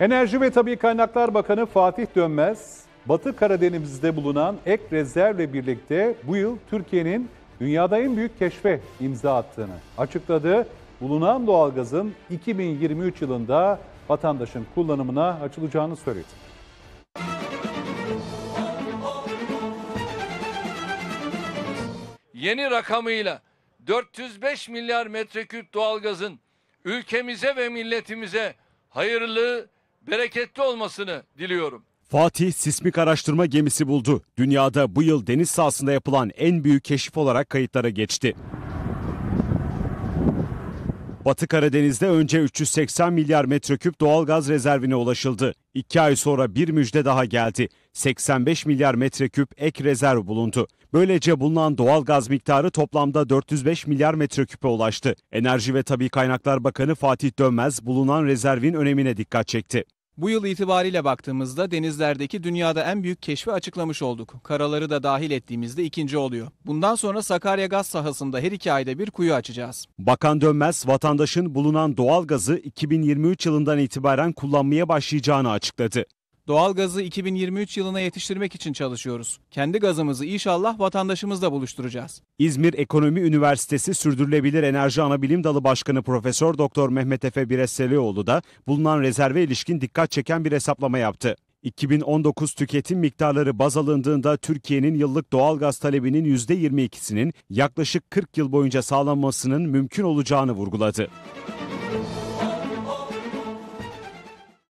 Enerji ve Tabii Kaynaklar Bakanı Fatih Dönmez, Batı Karadeniz'de bulunan ek rezervle birlikte bu yıl Türkiye'nin dünyada en büyük keşfe imza attığını açıkladı. Bulunan doğalgazın 2023 yılında vatandaşın kullanımına açılacağını söyledi. Yeni rakamıyla 405 milyar metreküp doğalgazın ülkemize ve milletimize hayırlı bereketli olmasını diliyorum. Fatih sismik araştırma gemisi buldu. Dünyada bu yıl deniz sahasında yapılan en büyük keşif olarak kayıtlara geçti. Batı Karadeniz'de önce 380 milyar metreküp doğal gaz rezervine ulaşıldı. İki ay sonra bir müjde daha geldi. 85 milyar metreküp ek rezerv bulundu. Böylece bulunan doğal gaz miktarı toplamda 405 milyar metreküpe ulaştı. Enerji ve Tabi Kaynaklar Bakanı Fatih Dönmez bulunan rezervin önemine dikkat çekti. Bu yıl itibariyle baktığımızda denizlerdeki dünyada en büyük keşfi açıklamış olduk. Karaları da dahil ettiğimizde ikinci oluyor. Bundan sonra Sakarya gaz sahasında her iki ayda bir kuyu açacağız. Bakan Dönmez, vatandaşın bulunan doğal gazı 2023 yılından itibaren kullanmaya başlayacağını açıkladı. Doğalgazı 2023 yılına yetiştirmek için çalışıyoruz. Kendi gazımızı inşallah vatandaşımızla buluşturacağız. İzmir Ekonomi Üniversitesi Sürdürülebilir Enerji Anabilim Dalı Başkanı Profesör Doktor Mehmet Efe Bireselioğlu da bulunan rezerve ilişkin dikkat çeken bir hesaplama yaptı. 2019 tüketim miktarları baz alındığında Türkiye'nin yıllık doğal gaz talebinin %22'sinin yaklaşık 40 yıl boyunca sağlanmasının mümkün olacağını vurguladı.